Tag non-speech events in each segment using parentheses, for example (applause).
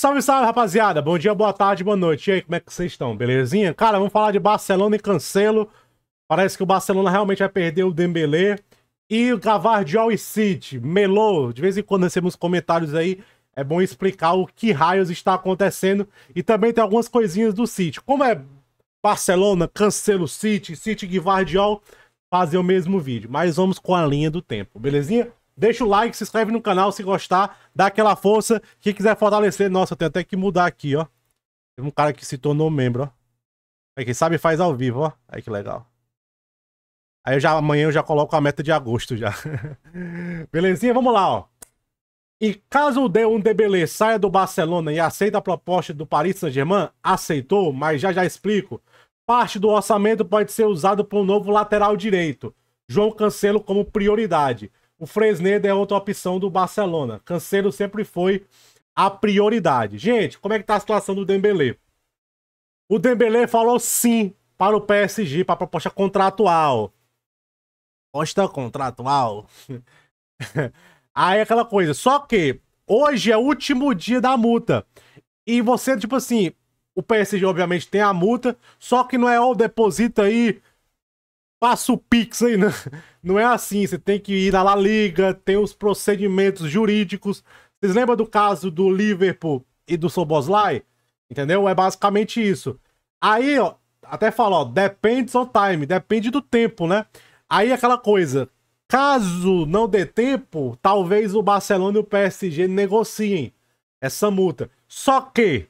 Salve, salve, rapaziada. Bom dia, boa tarde, boa noite. E aí, como é que vocês estão? Belezinha? Cara, vamos falar de Barcelona e Cancelo. Parece que o Barcelona realmente vai perder o Dembélé. E o Gavardiol e City. Melô, de vez em quando recebemos comentários aí. É bom explicar o que raios está acontecendo. E também tem algumas coisinhas do City. Como é Barcelona, Cancelo City, City e Gavardiol fazer o mesmo vídeo. Mas vamos com a linha do tempo, belezinha? Deixa o like, se inscreve no canal se gostar, dá aquela força. Quem quiser fortalecer, nossa, tem até que mudar aqui, ó. Tem um cara que se tornou membro, ó. Aí quem sabe faz ao vivo, ó. Aí que legal. Aí eu já, amanhã eu já coloco a meta de agosto já. (laughs) Belezinha? Vamos lá, ó. E caso o D1 Debele saia do Barcelona e aceita a proposta do Paris Saint-Germain, aceitou, mas já já explico. Parte do orçamento pode ser usado para um novo lateral direito. João Cancelo como prioridade. O Fresneda é outra opção do Barcelona. Cancelo sempre foi a prioridade. Gente, como é que tá a situação do Dembélé? O Dembélé falou sim para o PSG, para a proposta contratual. Proposta contratual. (laughs) Aí é aquela coisa. Só que hoje é o último dia da multa. E você, tipo assim, o PSG obviamente tem a multa, só que não é o deposito aí, passa o Pix aí, né? Não é assim, você tem que ir na Liga, tem os procedimentos jurídicos. Vocês lembram do caso do Liverpool e do Soboslai? Entendeu? É basicamente isso. Aí, ó, até falou, depende on time, depende do tempo, né? Aí aquela coisa, caso não dê tempo, talvez o Barcelona e o PSG negociem essa multa. Só que,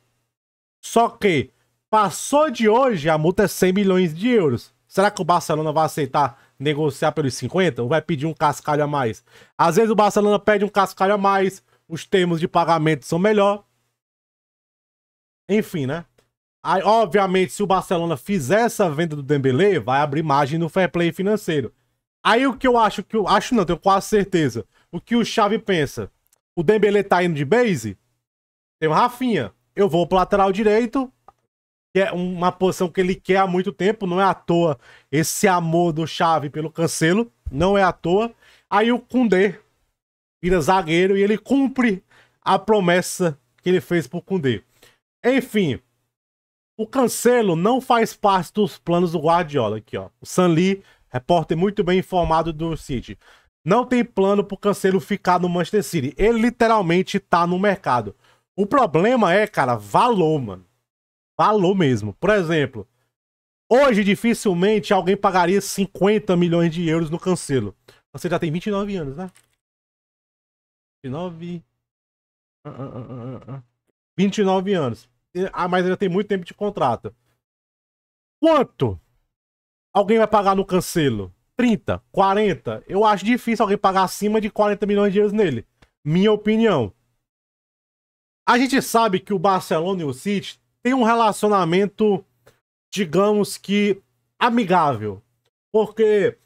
só que, passou de hoje, a multa é 100 milhões de euros. Será que o Barcelona vai aceitar negociar pelos 50, ou vai pedir um cascalho a mais? Às vezes o Barcelona pede um cascalho a mais, os termos de pagamento são melhor. Enfim, né? Aí, obviamente, se o Barcelona fizer essa venda do Dembélé, vai abrir margem no fair play financeiro. Aí o que eu acho que eu acho não, tenho quase certeza. O que o Xavi pensa? O Dembélé tá indo de base? Tem o Rafinha. Eu vou pro lateral direito, que é uma posição que ele quer há muito tempo, não é à toa esse amor do Xavi pelo Cancelo, não é à toa. Aí o Kundê vira zagueiro e ele cumpre a promessa que ele fez pro Kundê. Enfim, o Cancelo não faz parte dos planos do Guardiola aqui, ó. O Sanli, repórter muito bem informado do City. Não tem plano pro Cancelo ficar no Manchester City. Ele literalmente tá no mercado. O problema é, cara, valor, mano. Falou mesmo. Por exemplo, hoje dificilmente alguém pagaria 50 milhões de euros no Cancelo. Você já tem 29 anos, né? 29. 29 ah, ah, ah, anos. Ah, mas ainda tem muito tempo de contrato. Quanto alguém vai pagar no Cancelo? 30, 40. Eu acho difícil alguém pagar acima de 40 milhões de euros nele. Minha opinião. A gente sabe que o Barcelona e o City tem um relacionamento, digamos que amigável. Porque,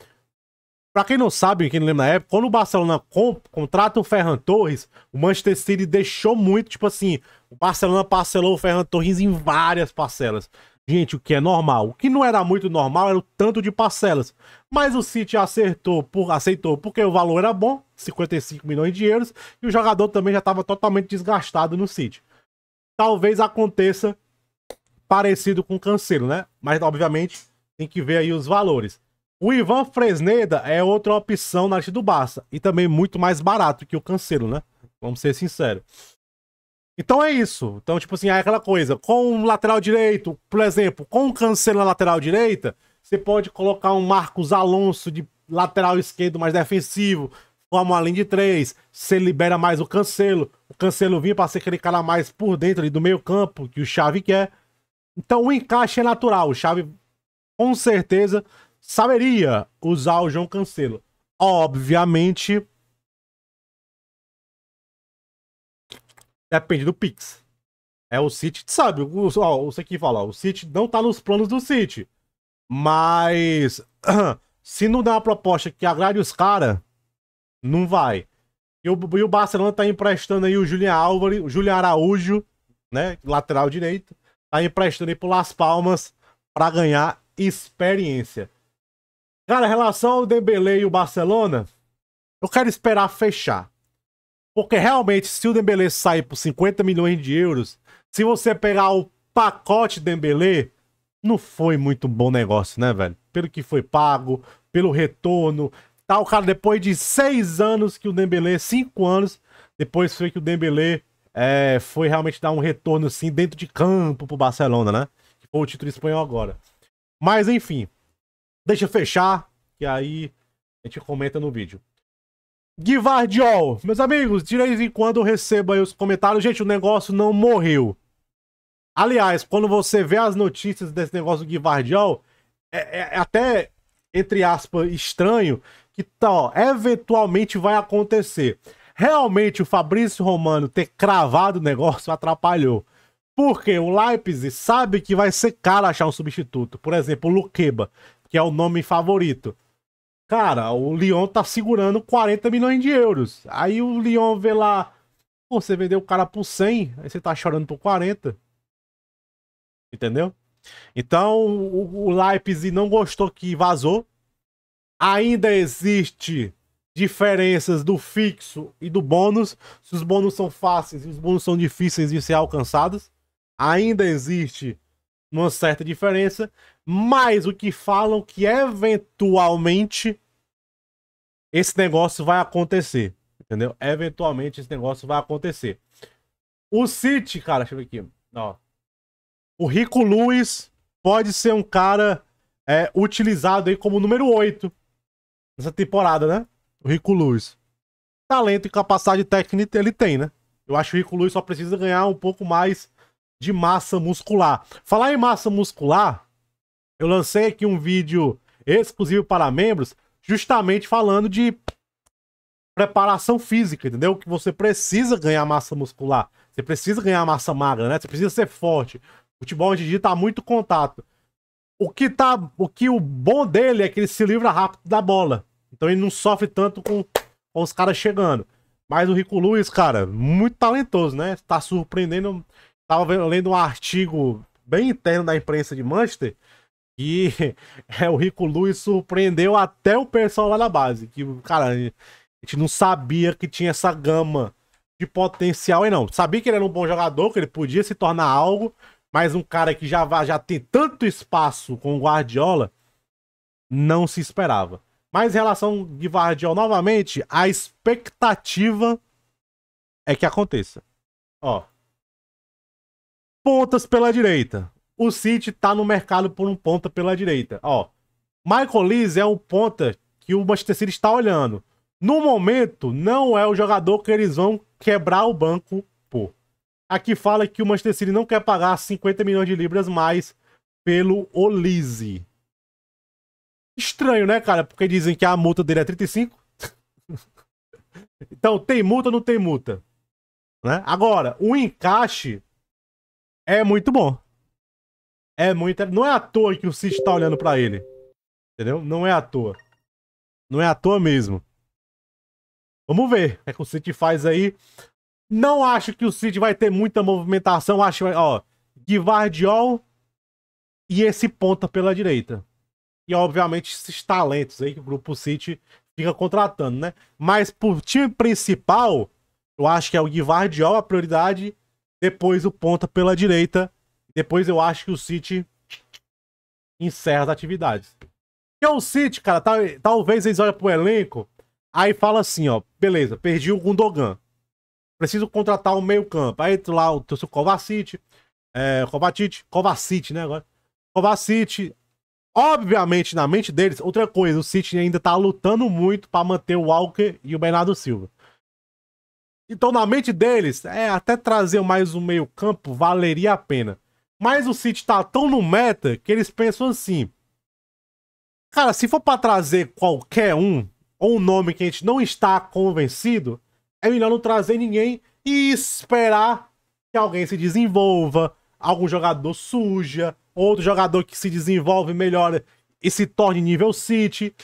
para quem não sabe, quem não lembra na época, quando o Barcelona comp, contrata o Ferran Torres, o Manchester City deixou muito, tipo assim, o Barcelona parcelou o Ferran Torres em várias parcelas. Gente, o que é normal. O que não era muito normal era o tanto de parcelas. Mas o City acertou por, aceitou porque o valor era bom, 55 milhões de euros, e o jogador também já estava totalmente desgastado no City. Talvez aconteça parecido com o Cancelo, né? Mas, obviamente, tem que ver aí os valores. O Ivan Fresneda é outra opção na lista do Barça. E também muito mais barato que o Cancelo, né? Vamos ser sinceros. Então é isso. Então, tipo assim, é aquela coisa. Com o lateral direito, por exemplo, com o Cancelo na lateral direita, você pode colocar um Marcos Alonso de lateral esquerdo mais defensivo, forma além de três, você libera mais o Cancelo. O Cancelo vinha para ser aquele cara mais por dentro ali do meio campo, que o Chave quer. Então o encaixe é natural. O Xavi com certeza saberia usar o João Cancelo. Obviamente. Depende do Pix. É o City, sabe? O, ó, você aqui fala, o City não tá nos planos do City. Mas (clears throat) se não dá uma proposta que agrade os caras, não vai. E o, e o Barcelona tá emprestando aí o Julian Álvaro, o Julian Araújo, né? Lateral direito tá emprestando aí pro Las Palmas para ganhar experiência. Cara, em relação ao Dembele e o Barcelona, eu quero esperar fechar. Porque realmente, se o Dembele sair por 50 milhões de euros, se você pegar o pacote Dembele, não foi muito bom negócio, né, velho? Pelo que foi pago, pelo retorno, tal. Cara, depois de seis anos que o Dembele, cinco anos, depois foi que o Dembele é, foi realmente dar um retorno assim dentro de campo pro Barcelona, né? Que foi o título espanhol agora. Mas enfim, deixa fechar, que aí a gente comenta no vídeo. Guivardiol, meus amigos, de vez em quando eu recebo aí os comentários. Gente, o negócio não morreu. Aliás, quando você vê as notícias desse negócio do Guivardiol, é, é, é até, entre aspas, estranho que tal, tá, eventualmente vai acontecer realmente o Fabrício Romano ter cravado o negócio atrapalhou. Porque o Leipzig sabe que vai ser caro achar um substituto. Por exemplo, o Luqueba, que é o nome favorito. Cara, o Lyon tá segurando 40 milhões de euros. Aí o Lyon vê lá, Pô, você vendeu o cara por 100, aí você tá chorando por 40. Entendeu? Então, o Leipzig não gostou que vazou. Ainda existe diferenças do fixo e do bônus, se os bônus são fáceis e os bônus são difíceis de ser alcançados, ainda existe uma certa diferença, mas o que falam que eventualmente esse negócio vai acontecer, entendeu? Eventualmente esse negócio vai acontecer. O City, cara, deixa eu ver aqui, ó. O Rico Luiz pode ser um cara é, utilizado aí como número 8 nessa temporada, né? o Rico Luiz. Talento e capacidade técnica ele tem, né? Eu acho que o Rico Luiz só precisa ganhar um pouco mais de massa muscular. Falar em massa muscular, eu lancei aqui um vídeo exclusivo para membros, justamente falando de preparação física, entendeu? Que você precisa ganhar massa muscular, você precisa ganhar massa magra, né? Você precisa ser forte. Futebol hoje em dia tá muito contato. O que tá, o que o bom dele é que ele se livra rápido da bola. Então ele não sofre tanto com, com os caras chegando. Mas o Rico Luiz, cara, muito talentoso, né? Tá surpreendendo. Tava vendo, lendo um artigo bem interno da imprensa de Manchester. E (laughs) é, o Rico Luiz surpreendeu até o pessoal lá na base. Que, cara, a gente não sabia que tinha essa gama de potencial aí, não. Sabia que ele era um bom jogador, que ele podia se tornar algo, mas um cara que já, já tem tanto espaço com o Guardiola, não se esperava. Mas em relação de Vardiol, novamente, a expectativa é que aconteça. Ó. Pontas pela direita. O City tá no mercado por um ponta pela direita. Ó. Michael Lees é o ponta que o Manchester City está olhando. No momento, não é o jogador que eles vão quebrar o banco por. Aqui fala que o Manchester City não quer pagar 50 milhões de libras mais pelo Olise. Estranho, né, cara? Porque dizem que a multa dele é 35. então, tem multa ou não tem multa? Né? Agora, o encaixe é muito bom. É muito. Não é à toa que o Cid está olhando para ele. Entendeu? Não é à toa. Não é à toa mesmo. Vamos ver o é que o City faz aí. Não acho que o City vai ter muita movimentação. Acho, ó, Guivardiol e esse ponta pela direita e, obviamente, esses talentos aí que o Grupo City fica contratando, né? Mas pro time principal, eu acho que é o Guivardiol a prioridade, depois o Ponta pela direita, depois eu acho que o City encerra as atividades. E o City, cara, tá, talvez eles olhem pro elenco, aí fala assim, ó, beleza, perdi o Gundogan. Preciso contratar um meio campo. Aí lá o seu Kovacic, é, Kovacic, Kovacic, né, agora? Kovacic, Obviamente, na mente deles, outra coisa, o City ainda tá lutando muito para manter o Walker e o Bernardo Silva. Então, na mente deles, é até trazer mais um meio-campo valeria a pena. Mas o City tá tão no meta que eles pensam assim: Cara, se for para trazer qualquer um, ou um nome que a gente não está convencido, é melhor não trazer ninguém e esperar que alguém se desenvolva, algum jogador suja, outro jogador que se desenvolve melhor e se torne nível City.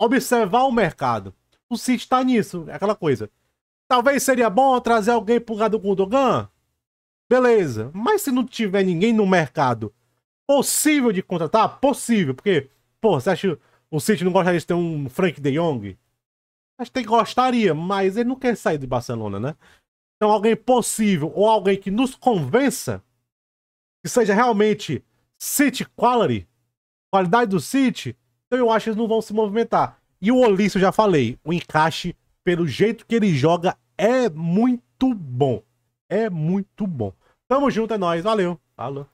Observar o mercado. O City tá nisso, é aquela coisa. Talvez seria bom trazer alguém pro lugar do Gundogan? Beleza. Mas se não tiver ninguém no mercado possível de contratar, possível. Porque, pô, você acha que o City não gostaria de ter um Frank de Jong? Acho que gostaria, mas ele não quer sair do Barcelona, né? Então alguém possível ou alguém que nos convença que seja realmente City Quality, qualidade do City, então eu acho que eles não vão se movimentar. E o Olício, já falei, o encaixe, pelo jeito que ele joga, é muito bom. É muito bom. Tamo junto, é nóis. Valeu. Falou.